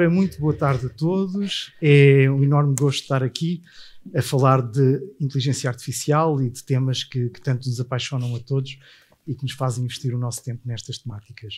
Ora, muito boa tarde a todos. É um enorme gosto estar aqui a falar de inteligência artificial e de temas que, que tanto nos apaixonam a todos e que nos fazem investir o nosso tempo nestas temáticas.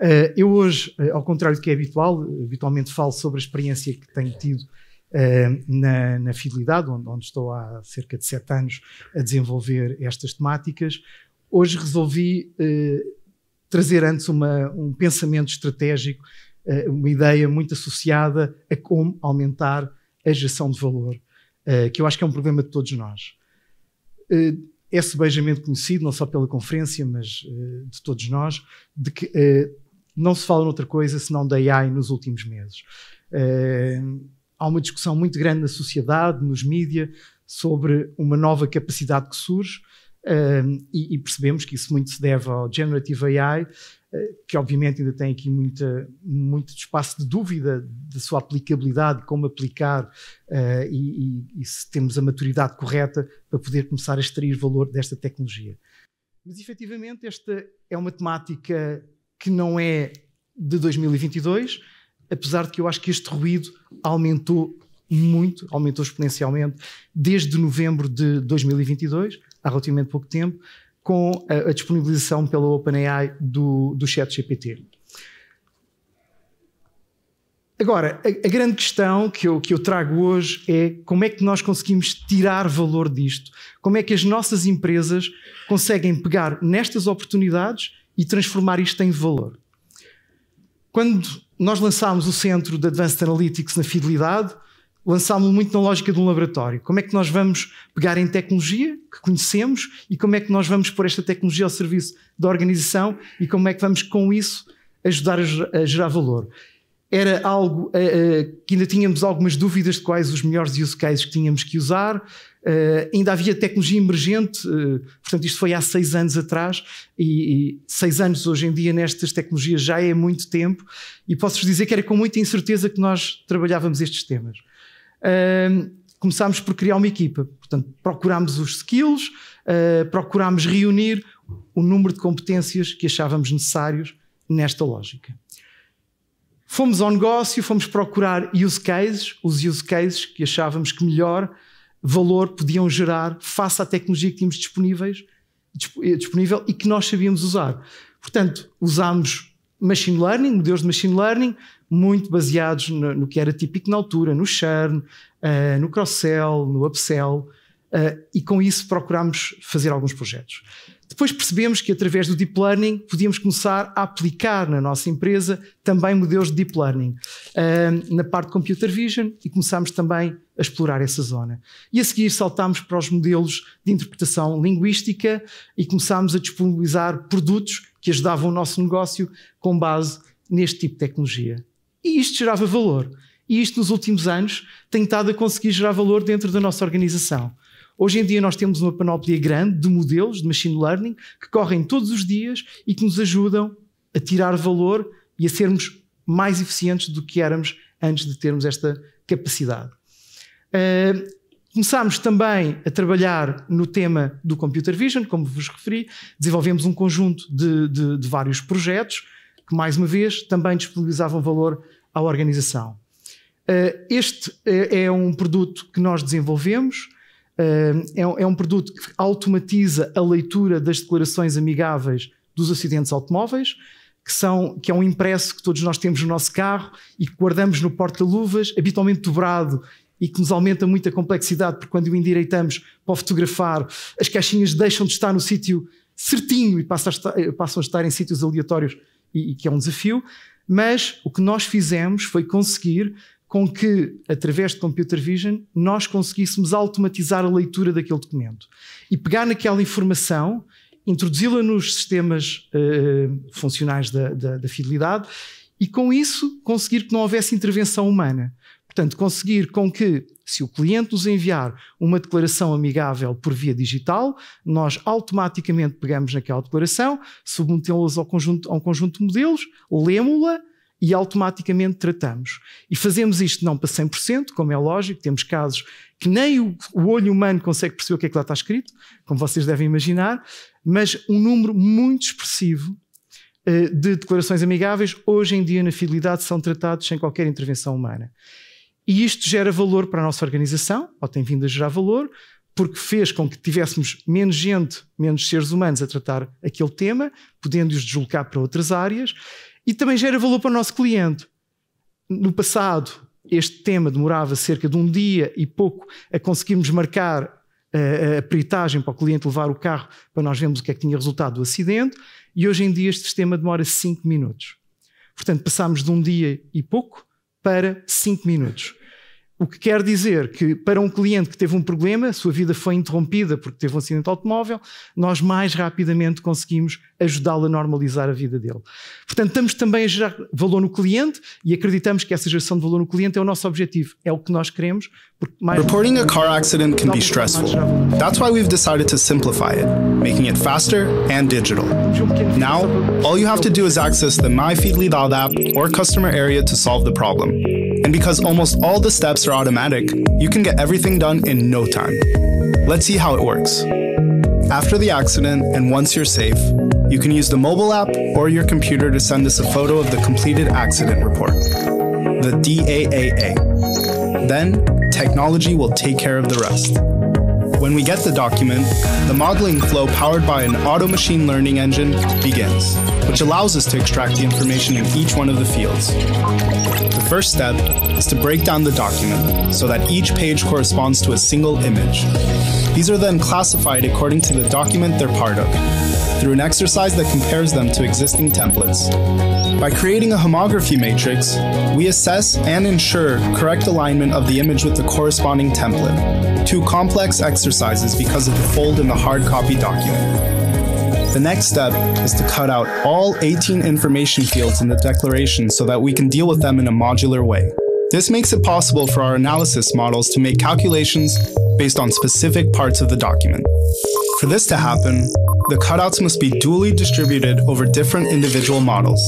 Uh, eu hoje, uh, ao contrário do que é habitual, habitualmente falo sobre a experiência que tenho tido Uh, na, na, Fidelidade, onde, onde, estou há cerca de sete anos a desenvolver estas temáticas. Hoje resolvi uh, trazer antes uma, um pensamento estratégico eh, uma ideia muito associada a como aumentar a geração de valor, eh, que eu acho que é um problema de todos nós. É eh, subejamente conhecido, não só pela conferência, mas de todos nós, de que não se fala noutra coisa senão da AI nos últimos meses. Há uma discussão muito grande na sociedade, nos mídias, sobre uma nova capacidade que surge e, e, percebemos que isso muito se deve ao Generative AI, eh, que obviamente ainda tem aqui muita, muito espaço de dúvida da sua aplicabilidade, como aplicar uh, e, e, e, se temos a maturidade correta para poder começar a extrair valor desta tecnologia. Mas efetivamente esta é uma temática que não é de 2022, apesar de que eu acho que este ruído aumentou muito, aumentou exponencialmente desde novembro de 2022, há relativamente pouco tempo, com a, a disponibilização pela OpenAI do, do chat GPT. Agora, a, a, grande questão que eu, que eu trago hoje é como é que nós conseguimos tirar valor disto? Como é que as nossas empresas conseguem pegar nestas oportunidades e transformar isto em valor? Quando nós lançámos o Centro de Advanced Analytics na Fidelidade, lançámos muito na lógica de um laboratório. Como é que nós vamos pegar em tecnologia que conhecemos e como é que nós vamos pôr esta tecnologia ao serviço da organização e como é que vamos com isso ajudar a gerar valor? Era algo uh, que ainda tínhamos algumas dúvidas de quais os melhores use cases que tínhamos que usar. Uh, ainda havia tecnologia emergente, uh, portanto, isto foi há seis anos atrás, e, e, seis anos hoje em dia nestas tecnologias já é muito tempo, e posso-vos dizer que era com muita incerteza que nós trabalhávamos estes temas começámos por criar uma equipa. Portanto, procurámos os skills, uh, procurámos reunir o número de competências que achávamos necessários nesta lógica. Fomos ao negócio, fomos procurar use cases, os use cases que achávamos que melhor valor podiam gerar face à tecnologia que tínhamos disponíveis, eh, disponível e que nós sabíamos usar. Portanto, usámos machine learning, modelos de machine learning, muito baseados no, no que era típico na altura, no churn, uh, no cross-sell, no upsell, uh, e com isso procurámos fazer alguns projetos. Depois percebemos que através do deep learning podíamos começar a aplicar na nossa empresa também modelos de deep learning uh, na parte de computer vision e começámos também a explorar essa zona. E a seguir saltámos para os modelos de interpretação linguística e começámos a disponibilizar produtos que ajudavam o nosso negócio com base neste tipo de tecnologia. E isto gerava valor. E isto, nos últimos anos, tem estado a conseguir gerar valor dentro da nossa organização. Hoje em dia, nós temos uma panóplia grande de modelos de machine learning que correm todos os dias e que nos ajudam a tirar valor e a sermos mais eficientes do que éramos antes de termos esta capacidade. Ah, Começámos também a trabalhar no tema do Computer Vision, como vos referi, desenvolvemos um conjunto de, de, de vários projetos que, mais uma vez, também disponibilizavam valor à organização. Eh, este é, é um produto que nós desenvolvemos, eh, é, é um produto que automatiza a leitura das declarações amigáveis dos acidentes automóveis, que, são, que é um impresso que todos nós temos no nosso carro e que guardamos no porta-luvas, habitualmente dobrado e que nos aumenta muito a complexidade, porque quando o endireitamos para fotografar, as caixinhas deixam de estar no sítio certinho e passam a estar, eh, passam a estar em sítios aleatórios, e, e que é um desafio. Mas o que nós fizemos foi conseguir com que, através de computer vision, nós conseguíssemos automatizar a leitura daquele documento e pegar naquela informação, introduzi-la nos sistemas uh, funcionais da, da, da fidelidade e, com isso, conseguir que não houvesse intervenção humana. Portanto, conseguir com que, se o cliente nos enviar uma declaração amigável por via digital, nós automaticamente pegamos naquela declaração, submetemos-la ao conjunto, a um conjunto de modelos, lemos-la e automaticamente tratamos. E fazemos isto não para 100%, como é lógico, temos casos que nem o, o olho humano consegue perceber o que é que lá está escrito, como vocês devem imaginar, mas um número muito expressivo eh, de declarações amigáveis, hoje em dia na fidelidade são tratados sem qualquer intervenção humana. E isto gera valor para a nossa organização, ou tem vindo a gerar valor, porque fez com que tivéssemos menos gente, menos seres humanos a tratar aquele tema, podendo-os deslocar para outras áreas, e também gera valor para o nosso cliente. No passado, este tema demorava cerca de um dia e pouco a conseguirmos marcar eh, a, peritagem para o cliente levar o carro para nós vermos o que é que tinha resultado do acidente, e hoje em dia este sistema demora 5 minutos. Portanto, passámos de um dia e pouco para 5 minutos. O que quer dizer que, para um cliente que teve um problema, sua vida foi interrompida porque teve um acidente automóvel, nós mais rapidamente conseguimos ajudá-lo a normalizar a vida dele. Portanto, estamos também a gerar valor no cliente e acreditamos que essa geração de valor no cliente é o nosso objetivo, é o que nós queremos. Reporting a car accident can be stressful. That's why we've decided to simplify it, making it faster and digital. Now, all you have to do is access the My Feedly app or customer area to solve the problem. And because almost all the steps are automatic, you can get everything done in no time. Let's see how it works. After the accident, and once you're safe, you can use the mobile app or your computer to send us a photo of the completed accident report, the DAAA. Then, technology will take care of the rest. When we get the document, the modeling flow powered by an auto machine learning engine begins, which allows us to extract the information in each one of the fields. The first step is to break down the document so that each page corresponds to a single image. These are then classified according to the document they're part of through an exercise that compares them to existing templates. By creating a homography matrix, we assess and ensure correct alignment of the image with the corresponding template, two complex exercises because of the fold in the hard copy document. The next step is to cut out all 18 information fields in the declaration so that we can deal with them in a modular way. This makes it possible for our analysis models to make calculations based on specific parts of the document. For this to happen, the cutouts must be dually distributed over different individual models,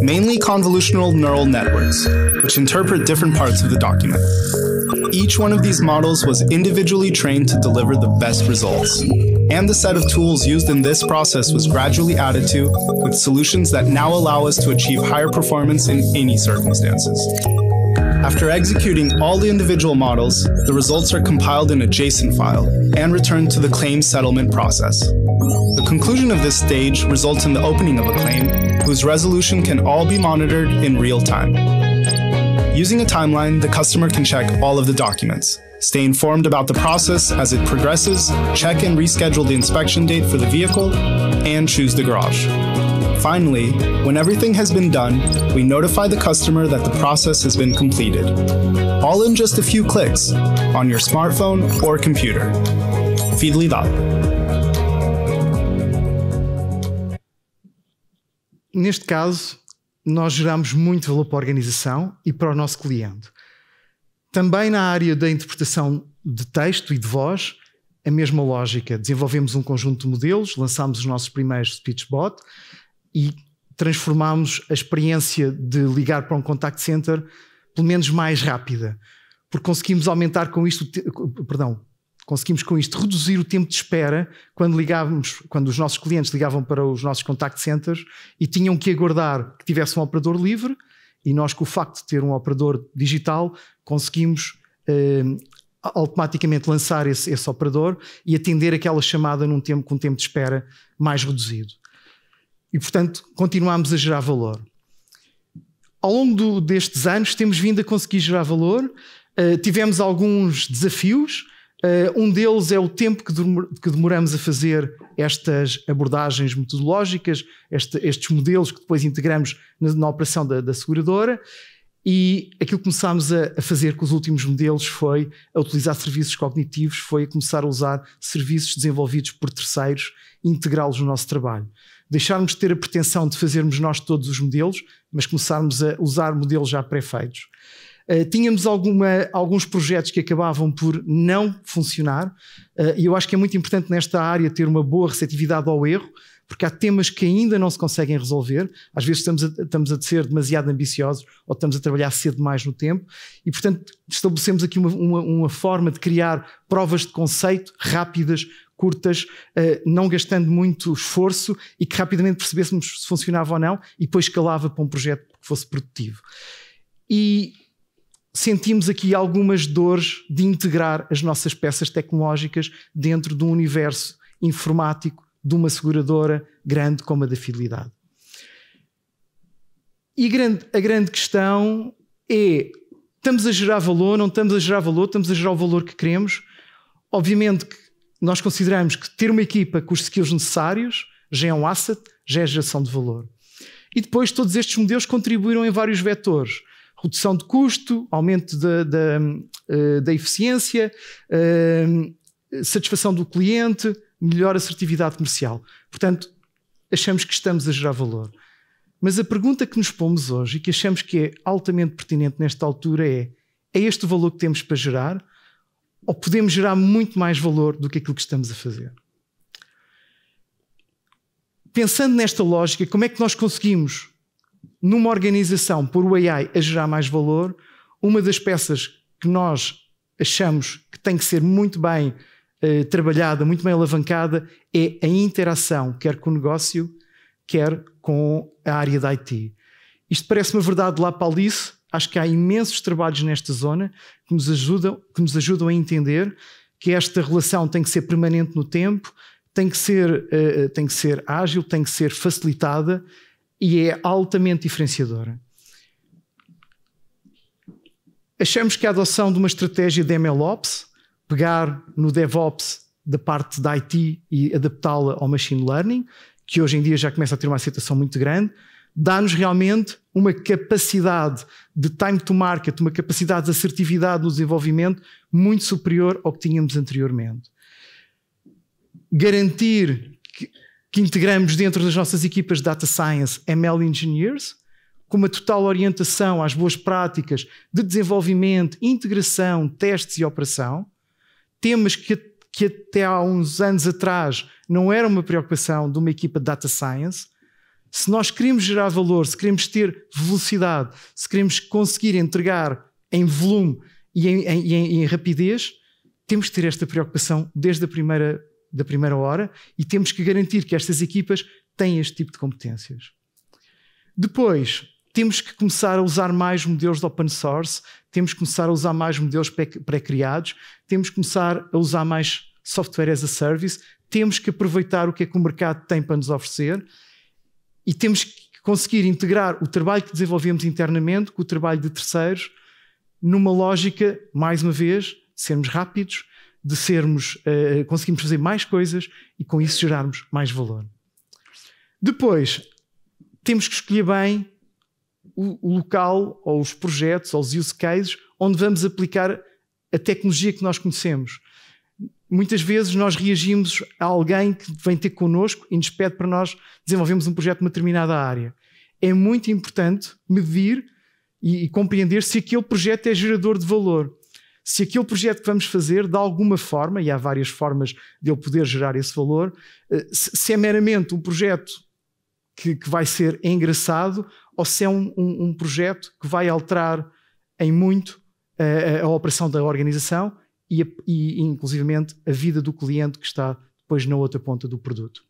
mainly convolutional neural networks, which interpret different parts of the document. Each one of these models was individually trained to deliver the best results, and the set of tools used in this process was gradually added to with solutions that now allow us to achieve higher performance in any circumstances. After executing all the individual models, the results are compiled in a JSON file and returned to the claim settlement process. The conclusion of this stage results in the opening of a claim, whose resolution can all be monitored in real time. Using a timeline, the customer can check all of the documents, stay informed about the process as it progresses, check and reschedule the inspection date for the vehicle, and choose the garage. Finally, when everything has been done, we notify the customer that the process has been completed. All in just a few clicks on your smartphone or computer. Fidelidade. Neste caso, nós geramos muito valor para a organização e para o nosso cliente. Também na área da interpretação de texto e de voz, a mesma lógica. Desenvolvemos um conjunto de modelos, lançamos os nossos primeiros SpeechBot e transformámos a experiência de ligar para um contact center pelo menos mais rápida, porque conseguimos aumentar com isto, perdão, conseguimos com isto reduzir o tempo de espera quando ligávamos, quando os nossos clientes ligavam para os nossos contact centers e tinham que aguardar que tivesse um operador livre e nós com o facto de ter um operador digital conseguimos eh, automaticamente lançar esse, esse, operador e atender aquela chamada num tempo com um tempo de espera mais reduzido. E, portanto, continuamos a gerar valor. Ao longo do, destes anos, temos vindo a conseguir gerar valor, uh, tivemos alguns desafios. Uh, um deles é o tempo que, demor que, demoramos a fazer estas abordagens metodológicas, este, estes modelos que depois integramos na, na operação da, da, seguradora. E aquilo que começámos a, a, fazer com os últimos modelos foi a utilizar serviços cognitivos, foi a começar a usar serviços desenvolvidos por terceiros e integrá-los no nosso trabalho deixarmos de ter a pretensão de fazermos nós todos os modelos, mas começarmos a usar modelos já pré-feitos. Uh, tínhamos alguma, alguns projetos que acabavam por não funcionar, uh, e eu acho que é muito importante nesta área ter uma boa receptividade ao erro, porque há temas que ainda não se conseguem resolver, às vezes estamos a, estamos a ser demasiado ambiciosos ou estamos a trabalhar cedo demais no tempo, e portanto estabelecemos aqui uma, uma, uma forma de criar provas de conceito rápidas curtas, eh, não gastando muito esforço e que rapidamente percebêssemos se funcionava ou não e depois escalava para um projeto que fosse produtivo. E sentimos aqui algumas dores de integrar as nossas peças tecnológicas dentro de um universo informático de uma seguradora grande como a da Fidelidade. E a grande, a grande questão é: estamos a gerar valor, não estamos a gerar valor, estamos a gerar o valor que queremos? Obviamente que nós consideramos que ter uma equipa com os skills necessários já é um asset, já é geração de valor. E depois todos estes modelos contribuíram em vários vetores. Redução de custo, aumento da, da, eh, da eficiência, eh, satisfação do cliente, melhor assertividade comercial. Portanto, achamos que estamos a gerar valor. Mas a pergunta que nos pomos hoje e que achamos que é altamente pertinente nesta altura é: é este o valor que temos para gerar ou podemos gerar muito mais valor do que aquilo que estamos a fazer. Pensando nesta lógica, como é que nós conseguimos, numa organização, pôr o AI a gerar mais valor? Uma das peças que nós achamos que tem que ser muito bem eh, trabalhada, muito bem alavancada, é a interação, quer com o negócio, quer com a área da IT. Isto parece uma verdade lá para Alice, Acho que há imensos trabalhos nesta zona que nos ajudam, que nos ajudam a entender que esta relação tem que ser permanente no tempo, tem que ser, uh, tem que ser ágil, tem que ser facilitada e é altamente diferenciadora. Achamos que a adoção de uma estratégia de MLOps, pegar no DevOps da parte da IT e adaptá-la ao Machine Learning, que hoje em dia já começa a ter uma aceitação muito grande, dá-nos realmente uma capacidade de time to market, uma capacidade de assertividade no desenvolvimento muito superior ao que tínhamos anteriormente. Garantir que, que integramos dentro das nossas equipas de data science ML engineers, com uma total orientação às boas práticas de desenvolvimento, integração, testes e operação, temas que, que até há uns anos atrás não eram uma preocupação de uma equipa de data science se nós queremos gerar valor, se queremos ter velocidade, se queremos conseguir entregar em volume e em, em, em, em rapidez, temos que ter esta preocupação desde a primeira, da primeira hora e temos que garantir que estas equipas têm este tipo de competências. Depois, temos que começar a usar mais modelos de open source, temos que começar a usar mais modelos pré-criados, temos que começar a usar mais software as a service, temos que aproveitar o que é que o mercado tem para nos oferecer e temos que conseguir integrar o trabalho que desenvolvemos internamente com o trabalho de terceiros, numa lógica, mais uma vez, de sermos rápidos, de sermos, uh, conseguirmos fazer mais coisas e com isso gerarmos mais valor. Depois, temos que escolher bem o, o local, ou os projetos, ou os use cases, onde vamos aplicar a tecnologia que nós conhecemos muitas vezes nós reagimos a alguém que vem ter connosco e nos pede para nós desenvolvermos um projeto numa determinada área. É muito importante medir e, e compreender se aquele projeto é gerador de valor. Se aquele projeto que vamos fazer, de alguma forma, e há várias formas de ele poder gerar esse valor, eh, se é meramente um projeto que, que vai ser engraçado ou se é um, um, um projeto que vai alterar em muito a, eh, a, a operação da organização e, e inclusivamente a vida do cliente que está depois na outra ponta do produto.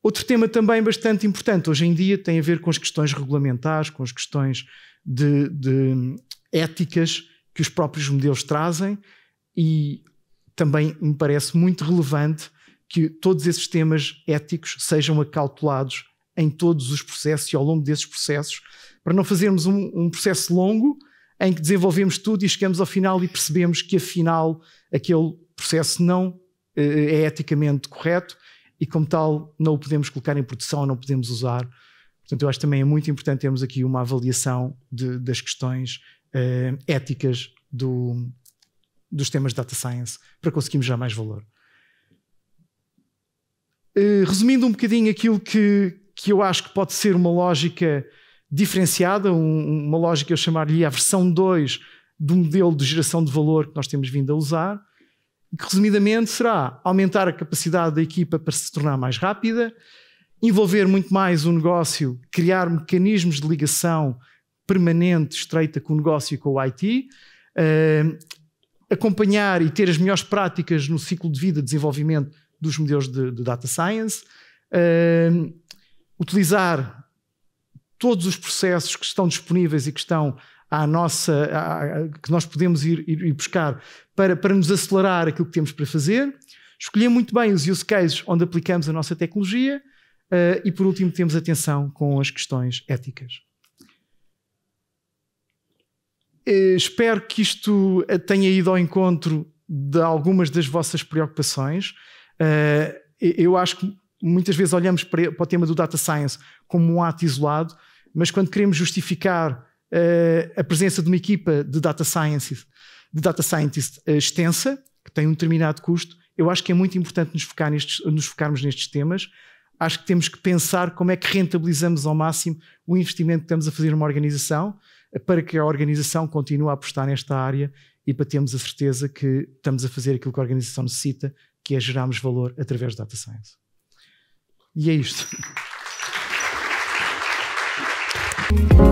Outro tema também bastante importante hoje em dia tem a ver com as questões regulamentares, com as questões de, de éticas que os próprios modelos trazem e também me parece muito relevante que todos esses temas éticos sejam acautelados em todos os processos e ao longo desses processos, para não fazermos um, um processo longo em que desenvolvemos tudo e chegamos ao final e percebemos que afinal aquele processo não eh, é eticamente correto e como tal não o podemos colocar em produção, não podemos usar. Portanto, eu acho também é muito importante termos aqui uma avaliação de, das questões uh, éticas do, dos temas de data science para conseguirmos já mais valor. Uh, resumindo um bocadinho aquilo que, que eu acho que pode ser uma lógica diferenciada, um, uma lógica eu chamar-lhe a versão 2 do modelo de geração de valor que nós temos vindo a usar, que resumidamente será aumentar a capacidade da equipa para se tornar mais rápida, envolver muito mais o negócio, criar mecanismos de ligação permanente, estreita com o negócio e com o IT, uh, eh, acompanhar e ter as melhores práticas no ciclo de vida e desenvolvimento dos modelos de, de data science, uh, utilizar todos os processos que estão disponíveis e que estão à nossa, à, que nós podemos ir, ir, ir buscar para, para nos acelerar aquilo que temos para fazer, escolher muito bem os use cases onde aplicamos a nossa tecnologia uh, e, por último, temos atenção com as questões éticas. Eh, espero que isto eh, tenha ido ao encontro de algumas das vossas preocupações. eu acho que muitas vezes olhamos para, para o tema do data science como um ato isolado, mas quando queremos justificar uh, a presença de uma equipa de data science, de data scientist uh, extensa, que tem um determinado custo, eu acho que é muito importante nos, focar nestes, nos focarmos nestes temas. Acho que temos que pensar como é que rentabilizamos ao máximo o investimento que estamos a fazer numa organização eh, para que a organização continue a apostar nesta área e para termos a certeza que estamos a fazer aquilo que a organização necessita, que é gerarmos valor através de data science. E é isto. you.